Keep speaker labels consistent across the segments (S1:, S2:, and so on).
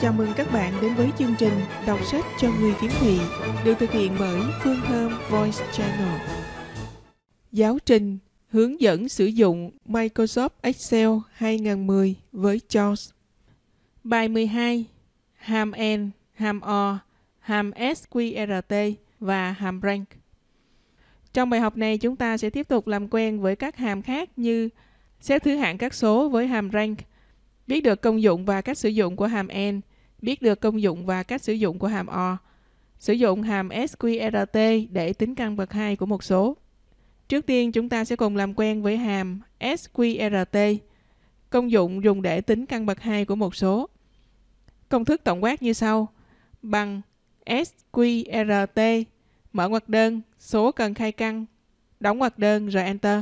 S1: Chào mừng các bạn đến với chương trình Đọc sách cho người khiếm thị được thực hiện bởi Phương Thơm Voice Channel. Giáo trình hướng dẫn sử dụng Microsoft Excel 2010 với Charles. Bài 12 Hàm N, hàm O, hàm SQRT và hàm Rank. Trong bài học này chúng ta sẽ tiếp tục làm quen với các hàm khác như xếp thứ hạng các số với hàm Rank – biết được công dụng và cách sử dụng của hàm AND, biết được công dụng và cách sử dụng của hàm OR, sử dụng hàm SQRT để tính căn bậc 2 của một số. Trước tiên chúng ta sẽ cùng làm quen với hàm SQRT, công dụng dùng để tính căn bậc 2 của một số. Công thức tổng quát như sau, bằng SQRT, mở ngoặc đơn, số cần khai căn, đóng ngoặc đơn rồi Enter.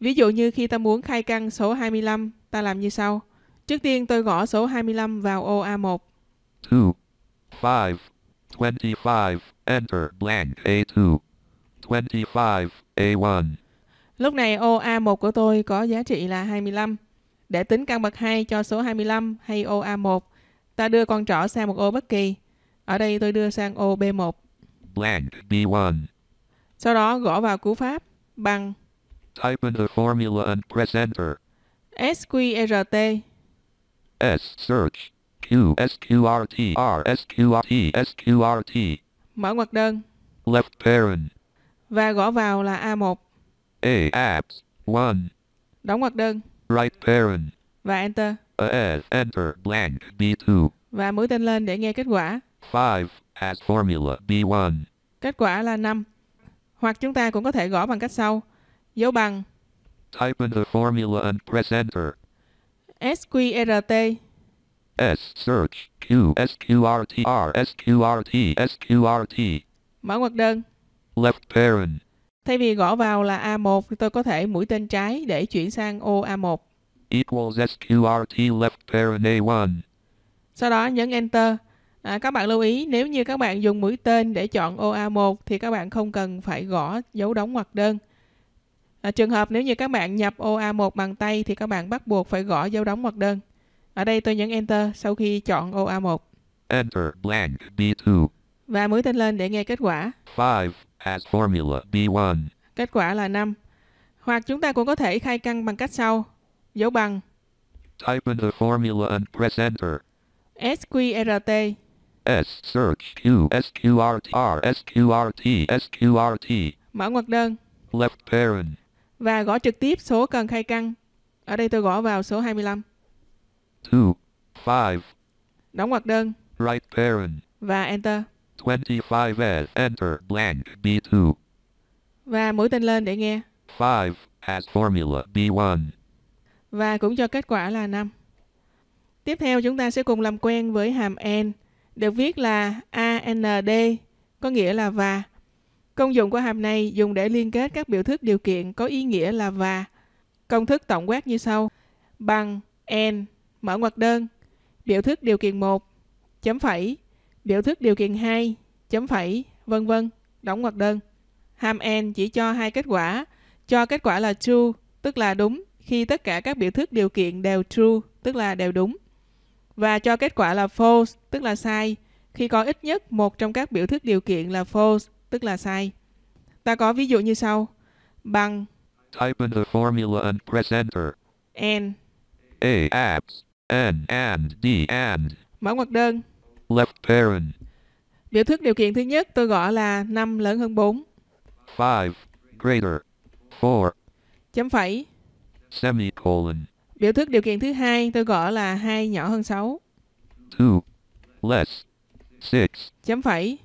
S1: Ví dụ như khi ta muốn khai căn số 25, ta làm như sau. Trước tiên tôi gõ số 25 vào ô A1.
S2: 2, 5, 25, enter blank A2, 25, A1.
S1: Lúc này ô A1 của tôi có giá trị là 25. Để tính căn bậc 2 cho số 25 hay ô A1, ta đưa con trỏ sang một ô bất kỳ. Ở đây tôi đưa sang ô B1.
S2: Blank B1.
S1: Sau đó gõ vào cú pháp bằng
S2: Type in the formula and press enter.
S1: SQRT e
S2: S search Q S Q R T R S Q R T S Q R T.
S1: Mở ngoặc đơn.
S2: Left parent.
S1: Và gõ vào là A1.
S2: A apps 1. Đóng ngoặc đơn. Right parent. Và enter. A S enter blank B2.
S1: Và mũi tên lên để nghe kết quả.
S2: 5 as formula B1.
S1: Kết quả là 5. Hoặc chúng ta cũng có thể gõ bằng cách sau. Dấu bằng.
S2: Type in the formula and press enter.
S1: SQRT
S2: S search Q SQRT R SQRT SQRT
S1: Mở ngoặc đơn
S2: Left parent
S1: Thay vì gõ vào là A1 thì tôi có thể mũi tên trái để chuyển sang ô A1
S2: equals SQRT left parent A1
S1: Sau đó nhấn Enter À, các bạn lưu ý nếu như các bạn dùng mũi tên để chọn ô A1 thì các bạn không cần phải gõ dấu đóng ngoặc đơn. À, trường hợp nếu như các bạn nhập A 1 bằng tay thì các bạn bắt buộc phải gõ dấu đóng hoặc đơn. Ở đây tôi nhấn Enter sau khi chọn OA1.
S2: Enter blank B2.
S1: Và mũi tên lên để nghe kết quả.
S2: 5 as formula B1.
S1: Kết quả là 5. Hoặc chúng ta cũng có thể khai căn bằng cách sau. Dấu bằng.
S2: Type in the formula and press enter.
S1: SQRT.
S2: S search Q SQRT R SQRT SQRT.
S1: Mở ngoặc đơn.
S2: Left parent
S1: và gõ trực tiếp số cần khai căn. Ở đây tôi gõ vào số 25.
S2: 2, 5. Đóng ngoặc đơn. Right parent.
S1: Và Enter.
S2: 25 Enter, blank, B2.
S1: Và mũi tên lên để nghe.
S2: 5, has formula, B1.
S1: Và cũng cho kết quả là 5. Tiếp theo chúng ta sẽ cùng làm quen với hàm AND, được viết là AND, có nghĩa là và. Công dụng của hàm này dùng để liên kết các biểu thức điều kiện có ý nghĩa là và. Công thức tổng quát như sau. Bằng n mở ngoặc đơn, biểu thức điều kiện 1, chấm phẩy, biểu thức điều kiện 2, chấm phẩy, vân vân, đóng ngoặc đơn. Hàm n chỉ cho hai kết quả, cho kết quả là true, tức là đúng, khi tất cả các biểu thức điều kiện đều true, tức là đều đúng. Và cho kết quả là false, tức là sai, khi có ít nhất một trong các biểu thức điều kiện là false, tức là sai. Ta có ví dụ như sau. Bằng
S2: Type in the formula and press enter. N A apps N and D and mở ngoặc đơn Left parent
S1: Biểu thức điều kiện thứ nhất tôi gọi là 5 lớn hơn 4.
S2: 5 greater 4 Chấm phẩy Semicolon
S1: Biểu thức điều kiện thứ hai tôi gọi là 2 nhỏ hơn 6.
S2: 2 less 6 Chấm phẩy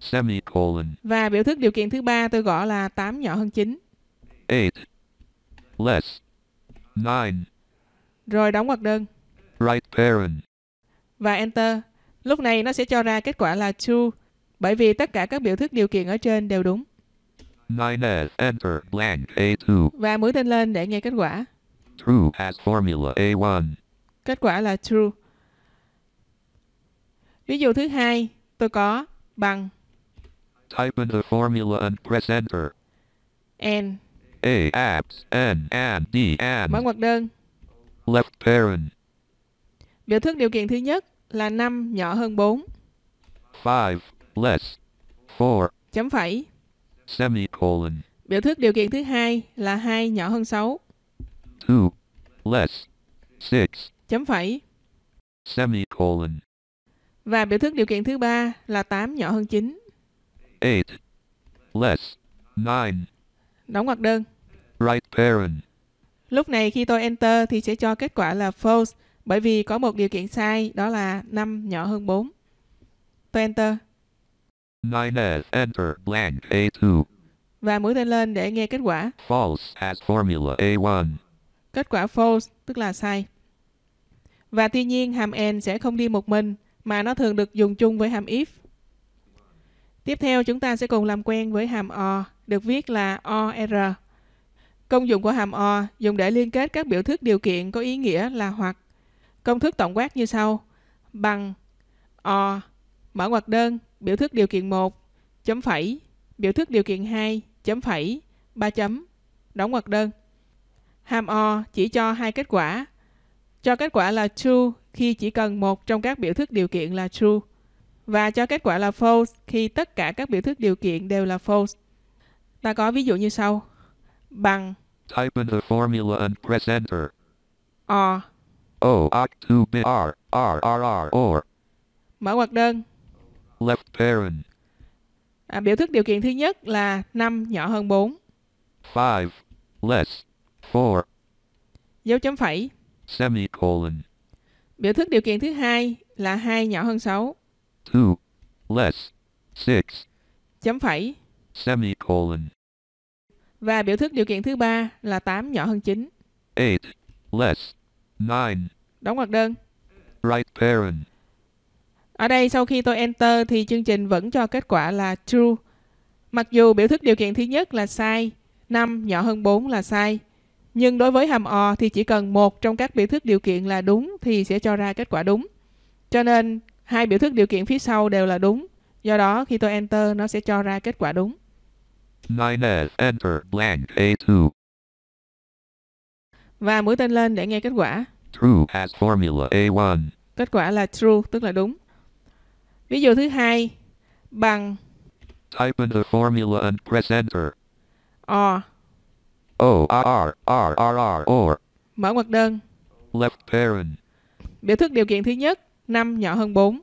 S2: Semicolon.
S1: Và biểu thức điều kiện thứ ba tôi gọi là 8 nhỏ hơn 9.
S2: 8 less 9.
S1: Rồi đóng ngoặc đơn.
S2: Right parent.
S1: Và enter. Lúc này nó sẽ cho ra kết quả là true bởi vì tất cả các biểu thức điều kiện ở trên đều đúng.
S2: 9S enter blank A2.
S1: Và mũi tên lên để nghe kết quả.
S2: True as formula A1.
S1: Kết quả là true. Ví dụ thứ hai, tôi có bằng
S2: Type in the formula and press enter. N. A apps N and D and. Bản ngoặc đơn. Left parent.
S1: Biểu thức điều kiện thứ nhất là 5 nhỏ hơn 4.
S2: 5 less 4. Chấm phẩy. Semicolon.
S1: Biểu thức điều kiện thứ hai là 2 nhỏ hơn 6.
S2: 2 less 6. Chấm phẩy. Semicolon.
S1: Và biểu thức điều kiện thứ ba là 8 nhỏ hơn 9
S2: eight. Less. Nine. Đóng ngoặc đơn. Right parent.
S1: Lúc này khi tôi enter thì sẽ cho kết quả là false bởi vì có một điều kiện sai đó là năm nhỏ hơn bốn. Tôi enter.
S2: 9s enter blank A2.
S1: Và mũi tên lên để nghe kết quả.
S2: False as formula A1.
S1: Kết quả false tức là sai. Và tuy nhiên hàm and sẽ không đi một mình mà nó thường được dùng chung với hàm if. Tiếp theo chúng ta sẽ cùng làm quen với hàm OR, được viết là OR. Công dụng của hàm OR dùng để liên kết các biểu thức điều kiện có ý nghĩa là hoặc. Công thức tổng quát như sau. Bằng OR, mở ngoặc đơn, biểu thức điều kiện 1, chấm phẩy, biểu thức điều kiện 2, chấm phẩy, 3 chấm, đóng ngoặc đơn. Hàm OR chỉ cho hai kết quả. Cho kết quả là true khi chỉ cần một trong các biểu thức điều kiện là true và cho kết quả là false khi tất cả các biểu thức điều kiện đều là false. Ta có ví dụ như sau. Bằng
S2: Type in the formula and press enter. Or O oct 2 bit R R R R or
S1: Mở ngoặc đơn.
S2: Left parent.
S1: À, biểu thức điều kiện thứ nhất là 5 nhỏ hơn 4.
S2: 5 less 4.
S1: Dấu chấm phẩy.
S2: Semicolon.
S1: Biểu thức điều kiện thứ hai là 2 nhỏ hơn 6
S2: two, less, six, chấm phẩy, semicolon.
S1: Và biểu thức điều kiện thứ ba là 8 nhỏ hơn 9.
S2: 8, less, 9. Đóng ngoặc đơn. Right parent.
S1: Ở đây sau khi tôi enter thì chương trình vẫn cho kết quả là true. Mặc dù biểu thức điều kiện thứ nhất là sai, 5 nhỏ hơn 4 là sai. Nhưng đối với hàm O thì chỉ cần một trong các biểu thức điều kiện là đúng thì sẽ cho ra kết quả đúng. Cho nên Hai biểu thức điều kiện phía sau đều là đúng. Do đó, khi tôi Enter, nó sẽ cho ra kết quả đúng.
S2: enter, blank, A2.
S1: Và mũi tên lên để nghe kết quả.
S2: True as formula A1.
S1: Kết quả là true, tức là đúng. Ví dụ thứ hai bằng
S2: Type in the formula and press enter. O. O R R R R or.
S1: Mở ngoặc đơn.
S2: Left parent.
S1: Biểu thức điều kiện thứ nhất 5 nhỏ hơn 4.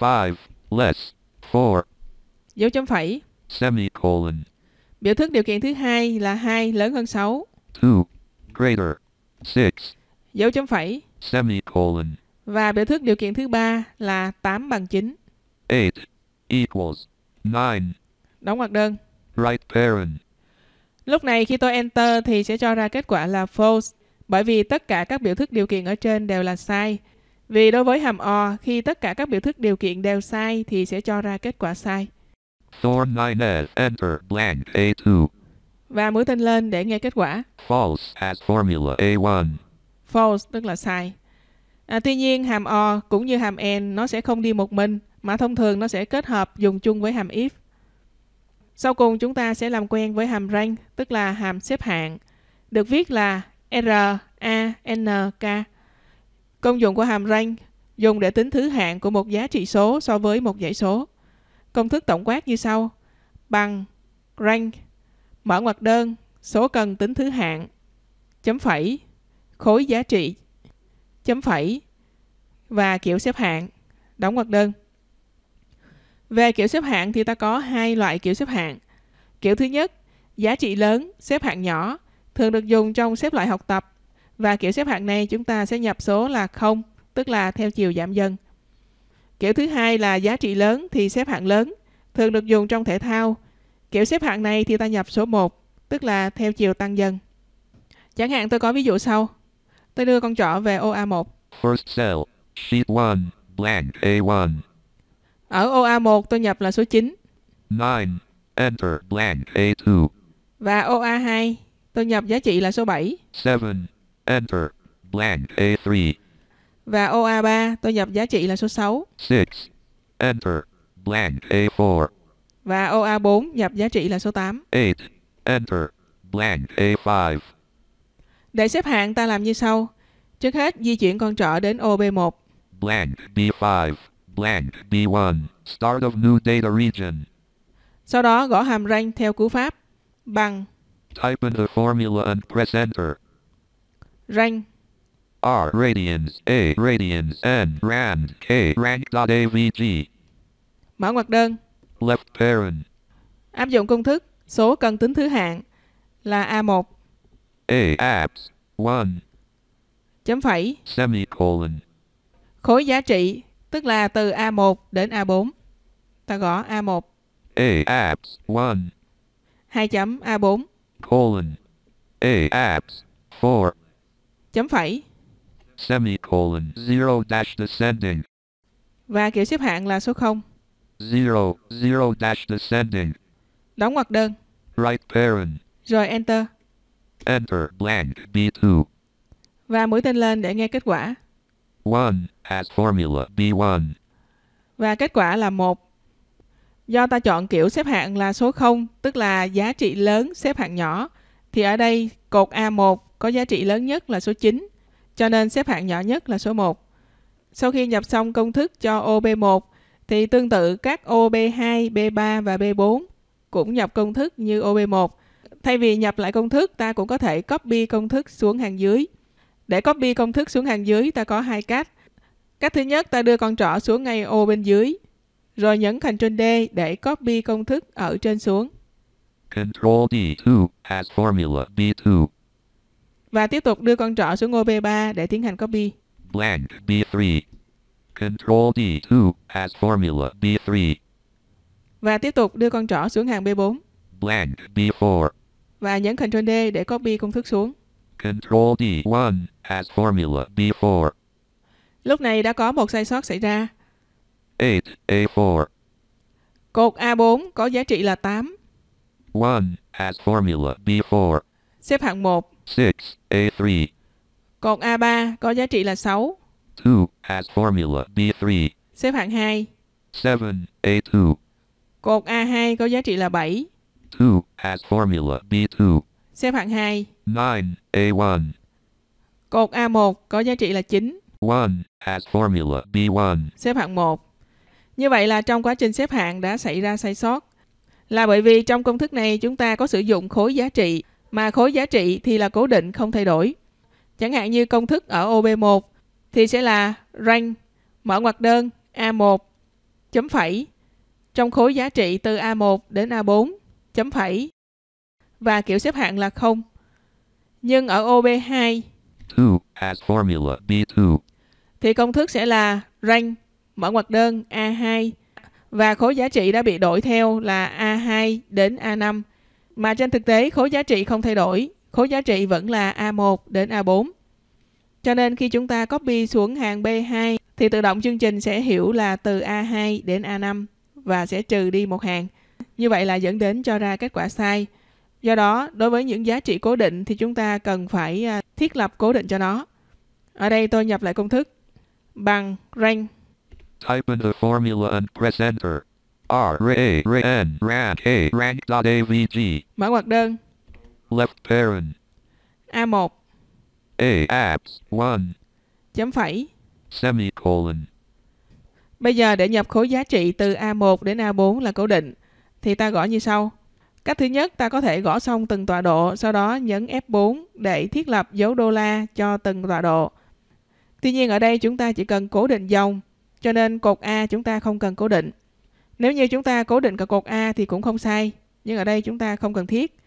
S2: 5 less 4.
S1: Dấu chấm phẩy.
S2: Semicolon.
S1: Biểu thức điều kiện thứ hai là 2 lớn hơn 6.
S2: 2 greater 6.
S1: Dấu chấm phẩy.
S2: Semicolon.
S1: Và biểu thức điều kiện thứ ba là 8 bằng 9.
S2: 8 equals 9. Đóng ngoặc đơn. Right parent.
S1: Lúc này khi tôi enter thì sẽ cho ra kết quả là false bởi vì tất cả các biểu thức điều kiện ở trên đều là sai vì đối với hàm O, khi tất cả các biểu thức điều kiện đều sai thì sẽ cho ra kết quả sai.
S2: enter blank A2.
S1: Và mũi tên lên để nghe kết quả.
S2: False as formula A1.
S1: False tức là sai. À, tuy nhiên hàm O cũng như hàm N nó sẽ không đi một mình mà thông thường nó sẽ kết hợp dùng chung với hàm if. Sau cùng chúng ta sẽ làm quen với hàm rank tức là hàm xếp hạng được viết là R A N K Công dụng của hàm rank dùng để tính thứ hạng của một giá trị số so với một dãy số. Công thức tổng quát như sau. Bằng rank mở ngoặc đơn số cần tính thứ hạng chấm phẩy khối giá trị chấm phẩy và kiểu xếp hạng đóng ngoặc đơn. Về kiểu xếp hạng thì ta có hai loại kiểu xếp hạng. Kiểu thứ nhất, giá trị lớn, xếp hạng nhỏ, thường được dùng trong xếp loại học tập và kiểu xếp hạng này chúng ta sẽ nhập số là 0, tức là theo chiều giảm dần. Kiểu thứ hai là giá trị lớn thì xếp hạng lớn, thường được dùng trong thể thao. Kiểu xếp hạng này thì ta nhập số 1, tức là theo chiều tăng dần. Chẳng hạn tôi có ví dụ sau. Tôi đưa con trỏ về OA1.
S2: First cell, sheet 1, blank A1.
S1: Ở OA1 tôi nhập là số 9.
S2: 9. Enter blank A2.
S1: Và OA2 tôi nhập giá trị là số 7.
S2: 7. Enter. Blank A3.
S1: Và OA3 tôi nhập giá trị là số 6.
S2: 6. Enter. Blank A4.
S1: Và A 4 nhập giá trị là số 8.
S2: 8. Enter. Blank A5.
S1: Để xếp hạng ta làm như sau. Trước hết di chuyển con trỏ đến ô B1.
S2: Blank B5. Blank B1. Start of new data region.
S1: Sau đó gõ hàm rank theo cú pháp bằng
S2: Type in the formula and press enter. Rank. R radians, A radians, N rand, K rank.avg. Mở ngoặc đơn. Left parent.
S1: Áp dụng công thức số cần tính thứ hạng là A1.
S2: A apps 1. Chấm phẩy. Semicolon.
S1: Khối giá trị tức là từ A1 đến A4. Ta gõ A1.
S2: A apps 1.
S1: 2 chấm A4.
S2: Colon. A apps 4 chấm phẩy semicolon 0 dash descending
S1: và kiểu xếp hạng là số 0
S2: 0 0 dash descending đóng ngoặc đơn right parent rồi enter enter blank B2
S1: và mũi tên lên để nghe kết quả
S2: 1 has formula
S1: B1 và kết quả là một Do ta chọn kiểu xếp hạng là số 0, tức là giá trị lớn xếp hạng nhỏ, thì ở đây cột A1 có giá trị lớn nhất là số 9, cho nên xếp hạng nhỏ nhất là số 1. Sau khi nhập xong công thức cho ô B1 thì tương tự các ô B2, B3 và B4 cũng nhập công thức như ô B1. Thay vì nhập lại công thức, ta cũng có thể copy công thức xuống hàng dưới. Để copy công thức xuống hàng dưới, ta có hai cách. Cách thứ nhất, ta đưa con trỏ xuống ngay ô bên dưới, rồi nhấn Ctrl D để copy công thức ở trên xuống.
S2: Control D2 has formula B2
S1: và tiếp tục đưa con trỏ xuống ô B3 để tiến hành copy.
S2: Blank B3. Control D2 as formula B3.
S1: Và tiếp tục đưa con trỏ xuống hàng B4.
S2: Blank B4.
S1: Và nhấn Ctrl D để copy công thức xuống.
S2: Control D1 as formula B4.
S1: Lúc này đã có một sai sót xảy ra.
S2: 8 A4.
S1: Cột A4 có giá trị là 8.
S2: 1 as formula B4.
S1: Xếp hạng 1
S2: 6, A3.
S1: Cột A3 có giá trị là 6.
S2: 2 as formula B3.
S1: Xếp hạng 2.
S2: 7, A2.
S1: Cột A2 có giá trị là 7.
S2: 2 as formula B2.
S1: Xếp hạng 2.
S2: 9, A1.
S1: Cột A1 có giá trị là 9.
S2: 1 as formula B1.
S1: Xếp hạng 1. Như vậy là trong quá trình xếp hạng đã xảy ra sai sót. Là bởi vì trong công thức này chúng ta có sử dụng khối giá trị mà khối giá trị thì là cố định không thay đổi. Chẳng hạn như công thức ở OB1 thì sẽ là rank mở ngoặc đơn A1 chấm phẩy trong khối giá trị từ A1 đến A4 chấm phẩy và kiểu xếp hạng là không. Nhưng ở OB2 2
S2: as formula B2
S1: thì công thức sẽ là rank mở ngoặc đơn A2 và khối giá trị đã bị đổi theo là A2 đến A5 mà trên thực tế khối giá trị không thay đổi, khối giá trị vẫn là A1 đến A4. Cho nên khi chúng ta copy xuống hàng B2 thì tự động chương trình sẽ hiểu là từ A2 đến A5 và sẽ trừ đi một hàng. Như vậy là dẫn đến cho ra kết quả sai. Do đó, đối với những giá trị cố định thì chúng ta cần phải à, thiết lập cố định cho nó. Ở đây tôi nhập lại công thức bằng range
S2: Type in the formula and press enter. R A R N r A rank v g
S1: Mở ngoặc đơn.
S2: Left parent. A1. A apps 1. Chấm phẩy. Semicolon.
S1: Bây giờ để nhập khối giá trị từ A1 đến A4 là cố định thì ta gõ như sau. Cách thứ nhất ta có thể gõ xong từng tọa độ, sau đó nhấn F4 để thiết lập dấu đô la cho từng tọa độ. Tuy nhiên ở đây chúng ta chỉ cần cố định dòng, cho nên cột A chúng ta không cần cố định. Nếu như chúng ta cố định cả cột A thì cũng không sai, nhưng ở đây chúng ta không cần thiết.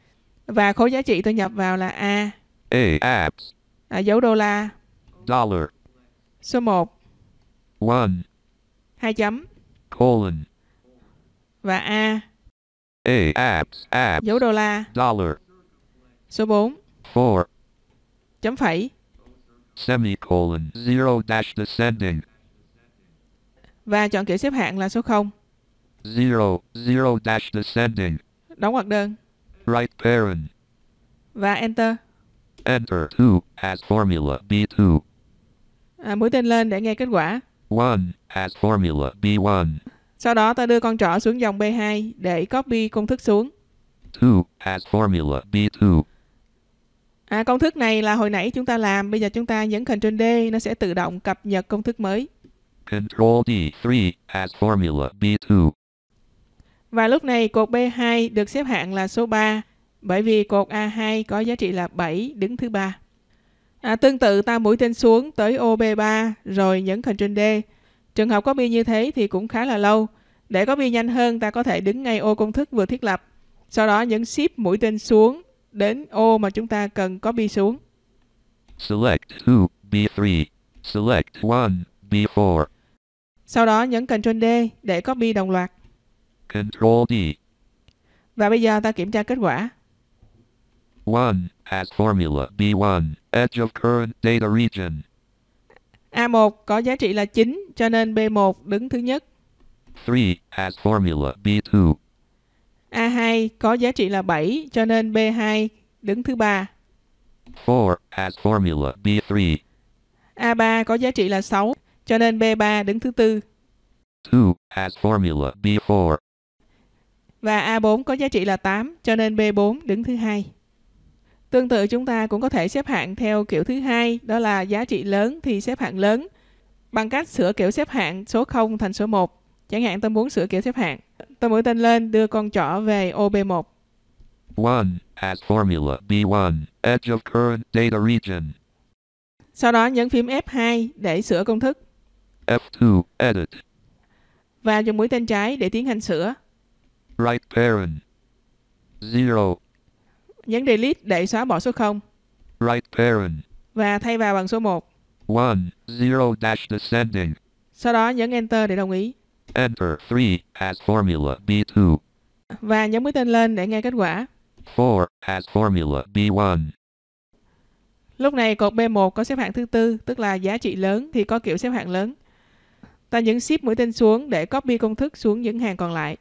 S1: Và khối giá trị tôi nhập vào là A. A apps. À, dấu đô la. Dollar. Số 1. One. Hai chấm. Colon. Và A.
S2: A apps. apps. Dấu đô la. Dollar. Số 4. Four. Chấm phẩy. Semicolon. Zero dash descending.
S1: Và chọn kiểu xếp hạng là số 0.
S2: Zero, zero dash descending. Đóng ngoặc đơn. Right parent.
S1: Và Enter.
S2: Enter 2 as formula B2.
S1: À, mũi tên lên để nghe kết quả.
S2: 1 as formula B1.
S1: Sau đó ta đưa con trỏ xuống dòng B2 để copy công thức xuống.
S2: 2 as formula B2.
S1: À, công thức này là hồi nãy chúng ta làm, bây giờ chúng ta nhấn Ctrl D, nó sẽ tự động cập nhật công thức mới.
S2: Control D3 as formula B2.
S1: Và lúc này cột B2 được xếp hạng là số 3 bởi vì cột A2 có giá trị là 7 đứng thứ ba. À, tương tự ta mũi tên xuống tới ô B3 rồi nhấn Ctrl D. Trường hợp có bi như thế thì cũng khá là lâu. Để có bi nhanh hơn ta có thể đứng ngay ô công thức vừa thiết lập. Sau đó nhấn Shift mũi tên xuống đến ô mà chúng ta cần có bi xuống.
S2: Select 2, B3, Select 1, B4.
S1: Sau đó nhấn Ctrl D để copy đồng loạt.
S2: Control D.
S1: Và bây giờ ta kiểm tra kết quả.
S2: 1 has formula B1, edge of current data region.
S1: A1 có giá trị là 9 cho nên B1 đứng thứ nhất.
S2: 3 has formula B2.
S1: A2 có giá trị là 7 cho nên B2 đứng thứ ba.
S2: 4 has formula B3.
S1: A3 có giá trị là 6 cho nên B3 đứng thứ tư.
S2: 2 has formula B4
S1: và A4 có giá trị là 8 cho nên B4 đứng thứ hai. Tương tự chúng ta cũng có thể xếp hạng theo kiểu thứ hai, đó là giá trị lớn thì xếp hạng lớn bằng cách sửa kiểu xếp hạng số 0 thành số 1. Chẳng hạn tôi muốn sửa kiểu xếp hạng. Tôi mũi tên lên đưa con trỏ về ô B1.
S2: 1. As formula B1, edge of current data region.
S1: Sau đó nhấn phím F2 để sửa công thức.
S2: F2, edit.
S1: Và dùng mũi tên trái để tiến hành sửa.
S2: Right parent. Zero.
S1: Nhấn delete để xóa bỏ số 0.
S2: Right parent.
S1: Và thay vào bằng số 1.
S2: 1, 0 dash descending.
S1: Sau đó nhấn Enter để đồng ý.
S2: Enter 3 as formula B2.
S1: Và nhấn mũi tên lên để nghe kết quả.
S2: 4 as formula B1.
S1: Lúc này cột B1 có xếp hạng thứ tư, tức là giá trị lớn thì có kiểu xếp hạng lớn. Ta nhấn Shift mũi tên xuống để copy công thức xuống những hàng còn lại.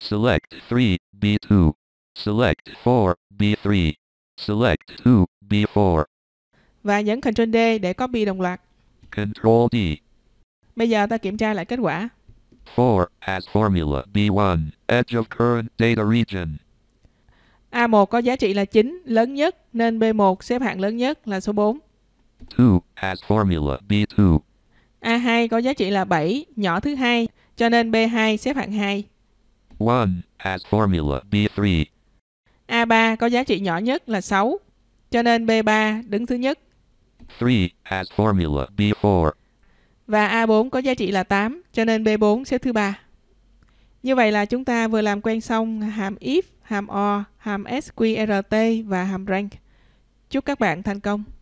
S2: Select 3, B2. Select 4, B3. Select 2, B4.
S1: Và nhấn Ctrl D để copy đồng loạt.
S2: Control D.
S1: Bây giờ ta kiểm tra lại kết quả.
S2: 4 has formula B1, edge of current data region.
S1: A1 có giá trị là 9, lớn nhất, nên B1 xếp hạng lớn nhất là số 4.
S2: 2 has formula B2.
S1: A2 có giá trị là 7, nhỏ thứ hai, cho nên B2 xếp hạng 2
S2: has formula B3.
S1: A3 có giá trị nhỏ nhất là 6, cho nên B3 đứng thứ nhất.
S2: 3 has formula B4.
S1: Và A4 có giá trị là 8, cho nên B4 xếp thứ ba. Như vậy là chúng ta vừa làm quen xong hàm if, hàm or, hàm sqrt và hàm rank. Chúc các bạn thành công!